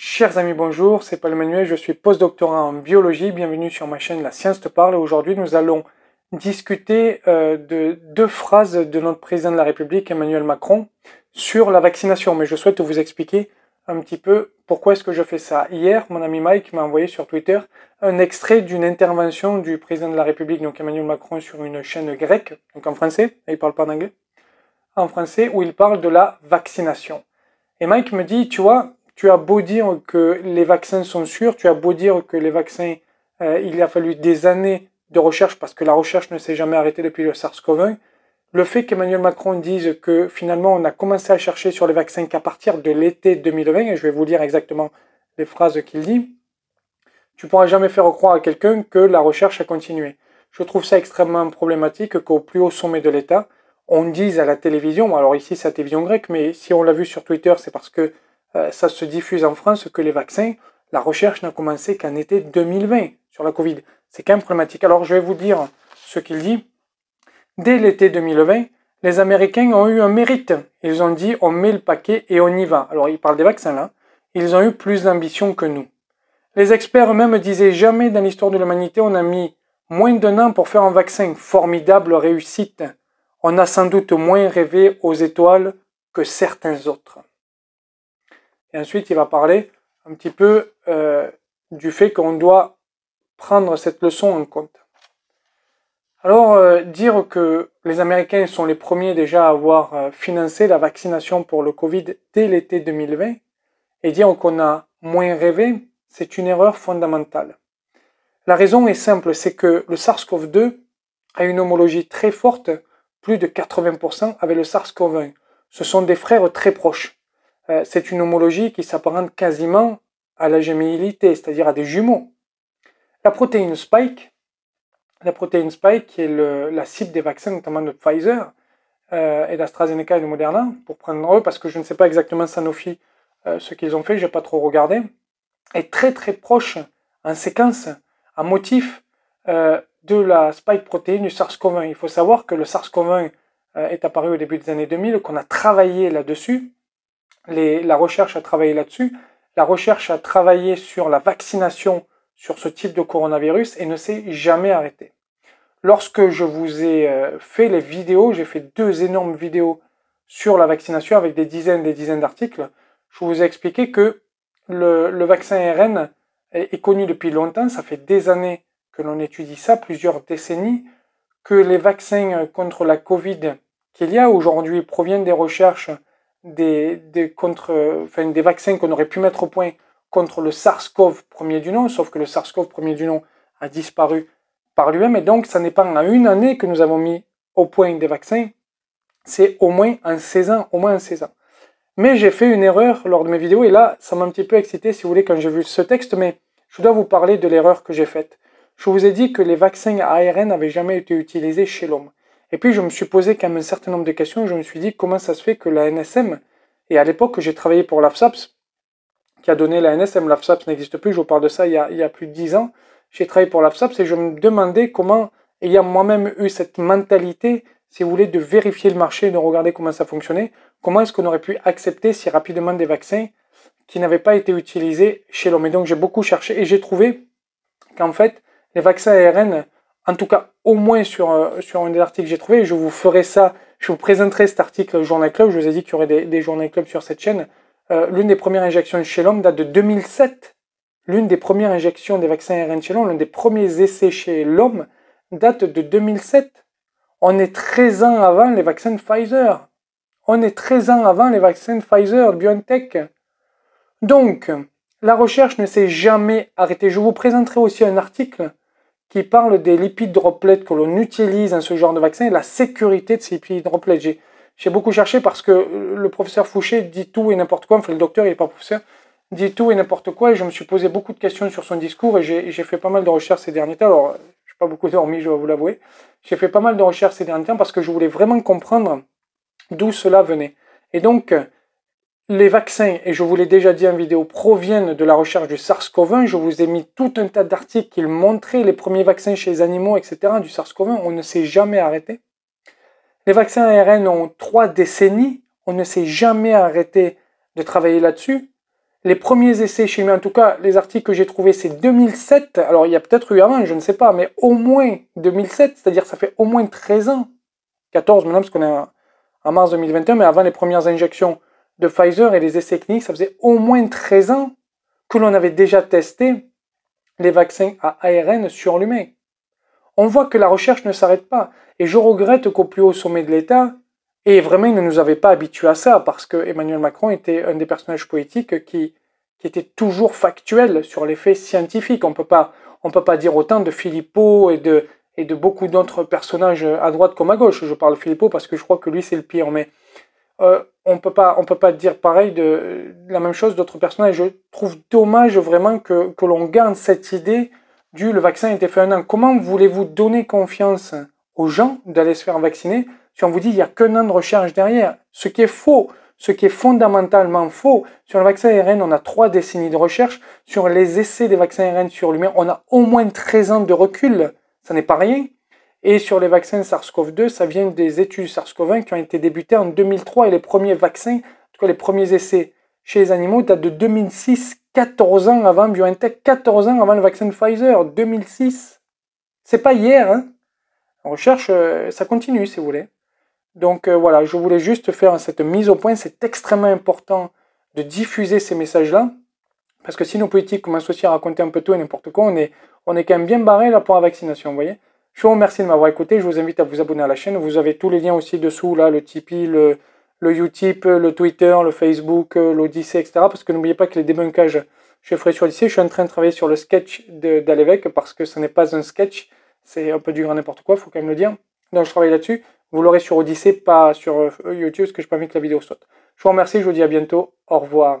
Chers amis, bonjour, c'est Paul Manuel, je suis post post-doctorant en biologie, bienvenue sur ma chaîne La Science te parle. Aujourd'hui, nous allons discuter euh, de deux phrases de notre président de la République, Emmanuel Macron, sur la vaccination. Mais je souhaite vous expliquer un petit peu pourquoi est-ce que je fais ça. Hier, mon ami Mike m'a envoyé sur Twitter un extrait d'une intervention du président de la République, donc Emmanuel Macron, sur une chaîne grecque, donc en français, il parle pas anglais, en français, où il parle de la vaccination. Et Mike me dit, tu vois, tu as beau dire que les vaccins sont sûrs, tu as beau dire que les vaccins, euh, il a fallu des années de recherche parce que la recherche ne s'est jamais arrêtée depuis le SARS-CoV-1. Le fait qu'Emmanuel Macron dise que finalement on a commencé à chercher sur les vaccins qu'à partir de l'été 2020, et je vais vous dire exactement les phrases qu'il dit, tu pourras jamais faire croire à quelqu'un que la recherche a continué. Je trouve ça extrêmement problématique qu'au plus haut sommet de l'État, on dise à la télévision, alors ici c'est la télévision grecque, mais si on l'a vu sur Twitter, c'est parce que euh, ça se diffuse en France que les vaccins, la recherche n'a commencé qu'en été 2020 sur la Covid. C'est quand même problématique. Alors je vais vous dire ce qu'il dit. Dès l'été 2020, les Américains ont eu un mérite. Ils ont dit on met le paquet et on y va. Alors ils parlent des vaccins là. Ils ont eu plus d'ambition que nous. Les experts eux-mêmes disaient jamais dans l'histoire de l'humanité on a mis moins d'un an pour faire un vaccin. Formidable réussite. On a sans doute moins rêvé aux étoiles que certains autres ensuite, il va parler un petit peu euh, du fait qu'on doit prendre cette leçon en compte. Alors, euh, dire que les Américains sont les premiers déjà à avoir euh, financé la vaccination pour le Covid dès l'été 2020 et dire qu'on a moins rêvé, c'est une erreur fondamentale. La raison est simple, c'est que le SARS-CoV-2 a une homologie très forte, plus de 80% avec le SARS-CoV-1. Ce sont des frères très proches. Euh, c'est une homologie qui s'apparente quasiment à la gémilité, c'est-à-dire à des jumeaux. La protéine spike, la protéine spike qui est la cible des vaccins, notamment de Pfizer euh, et d'AstraZeneca et de Moderna, pour prendre eux, parce que je ne sais pas exactement Sanofi euh, ce qu'ils ont fait, je j'ai pas trop regardé, est très très proche en séquence, en motif de la spike protéine du SARS-CoV-1. Il faut savoir que le SARS-CoV-1 est apparu au début des années 2000, qu'on a travaillé là-dessus, la recherche a travaillé là-dessus. La recherche a travaillé sur la vaccination sur ce type de coronavirus et ne s'est jamais arrêtée. Lorsque je vous ai euh, fait les vidéos, j'ai fait deux énormes vidéos sur la vaccination avec des dizaines et des dizaines d'articles. Je vous ai expliqué que le, vaccin RN est connu depuis longtemps, ça fait des années que l'on étudie ça, plusieurs décennies, que les vaccins contre la Covid qu'il y a aujourd'hui proviennent des recherches des, contre, des vaccins qu'on aurait pu mettre au point contre le SARS-CoV premier du nom, sauf que le SARS-CoV premier du nom a disparu par lui-même. Et donc, ça n'est pas en une année que nous avons mis au point des vaccins, c'est au moins en 16 ans, au moins 16 ans. Mais j'ai fait une erreur lors de mes vidéos, et là, ça m'a un petit peu excité, si vous voulez, quand j'ai vu ce texte, mais je dois vous parler de l'erreur que j'ai faite. Je vous ai dit que les vaccins à ARN n'avaient jamais été utilisés chez l'homme. Et puis je me suis posé quand même un certain nombre de questions. Je me suis dit comment ça se fait que la NSM, et à l'époque j'ai travaillé pour l'AFSAPS, qui a donné la NSM, l'AFSAPS n'existe plus, je vous parle de ça il y a, plus de dix ans, j'ai travaillé pour l'AFSAPS et je me demandais comment, ayant moi-même eu cette mentalité, si vous voulez, de vérifier le marché, de regarder comment ça fonctionnait, comment est-ce qu'on aurait pu accepter si rapidement des vaccins qui n'avaient pas été utilisés chez l'homme. Et donc j'ai beaucoup cherché et j'ai trouvé qu'en fait, les vaccins ARN en tout cas au moins sur, euh, sur un des articles que j'ai trouvé. Je vous ferai ça, je vous présenterai cet article Journal Club. Je vous ai dit qu'il y aurait des, Journal Club sur cette chaîne. Euh, l'une des premières injections chez l'homme date de 2007. L'une des premières injections des vaccins RN chez l'homme, l'un des premiers essais chez l'homme date de 2007. On est 13 ans avant les vaccins Pfizer. On est 13 ans avant les vaccins Pfizer, BioNTech. Donc, la recherche ne s'est jamais arrêtée. Je vous présenterai aussi un article qui parle des lipides droplets que l'on utilise dans ce genre de vaccin et la sécurité de ces lipides droplets. J'ai beaucoup cherché parce que euh, le professeur Fouché dit tout et n'importe quoi, enfin le docteur, il n'est pas professeur, dit tout et n'importe quoi, et je me suis posé beaucoup de questions sur son discours, et j'ai fait pas mal de recherches ces derniers temps, alors euh, je n'ai pas beaucoup dormi, je vais vous l'avouer, j'ai fait pas mal de recherches ces derniers temps parce que je voulais vraiment comprendre d'où cela venait. Et donc, les vaccins, et je vous l'ai déjà dit en vidéo, proviennent de la recherche du SARS-CoV-1. Je vous ai mis tout un tas d'articles qui montraient les premiers vaccins chez les animaux, etc. du SARS-CoV-1. On ne s'est jamais arrêté. Les vaccins ARN ont trois décennies. On ne s'est jamais arrêté de travailler là-dessus. Les premiers essais chez nous, en tout cas, les articles que j'ai trouvés, c'est 2007. Alors, il y a peut-être eu avant, je ne sais pas, mais au moins 2007, c'est-à-dire ça fait au moins 13 ans. 14 maintenant, parce qu'on est en mars 2021, mais avant les premières injections de Pfizer et les essais cliniques, ça faisait au moins 13 ans que l'on avait déjà testé les vaccins à ARN sur l'humain. On voit que la recherche ne s'arrête pas. Et je regrette qu'au plus haut sommet de l'État, et vraiment ils ne nous avait pas habitués à ça, parce que Emmanuel Macron était un des personnages poétiques qui, était toujours factuel sur les faits scientifiques. On ne peut pas dire autant de Philippot et de, et de beaucoup d'autres personnages à droite comme à gauche. Je parle de Philippot parce que je crois que lui c'est le pire, mais euh, on ne peut pas dire pareil de, euh, la même chose d'autres personnages. Je trouve dommage vraiment que, que l'on garde cette idée du le vaccin a été fait un an. Comment voulez-vous donner confiance aux gens d'aller se faire vacciner si on vous dit il n'y a qu'un an de recherche derrière Ce qui est faux, ce qui est fondamentalement faux. Sur le vaccin ARN, on a trois décennies de recherche. Sur les essais des vaccins ARN sur l'humain, on a au moins 13 ans de recul. Ça n'est pas rien. Et sur les vaccins SARS-CoV-2, ça vient des études SARS-CoV-1 qui ont été débutées en 2003 et les premiers vaccins, en tout cas les premiers essais chez les animaux datent de 2006, 14 ans avant BioNTech, 14 ans avant le vaccin de Pfizer, 2006. C'est pas hier, hein La recherche, euh, ça continue si vous voulez. Donc euh, voilà, je voulais juste faire cette mise au point, c'est extrêmement important de diffuser ces messages-là, parce que si nos politiques commencent aussi à raconter un peu tout et n'importe quoi, on est, on est quand même bien barré là pour la vaccination, vous voyez je vous remercie de m'avoir écouté. Je vous invite à vous abonner à la chaîne. Vous avez tous les liens aussi dessous, là, le Tipeee, le, le Utip, euh, le Twitter, le Facebook, euh, l'Odyssée, etc. Parce que n'oubliez pas que les débunkages ferai sur Odyssée, je suis en train de travailler sur le sketch d'Alévèque parce que ce n'est pas un sketch. C'est un peu du grand n'importe quoi, faut quand même le dire. Donc je travaille là-dessus. Vous l'aurez sur Odyssée, pas sur euh, YouTube, parce que je n'ai pas que la vidéo saute. Je vous remercie, je vous dis à bientôt. Au revoir.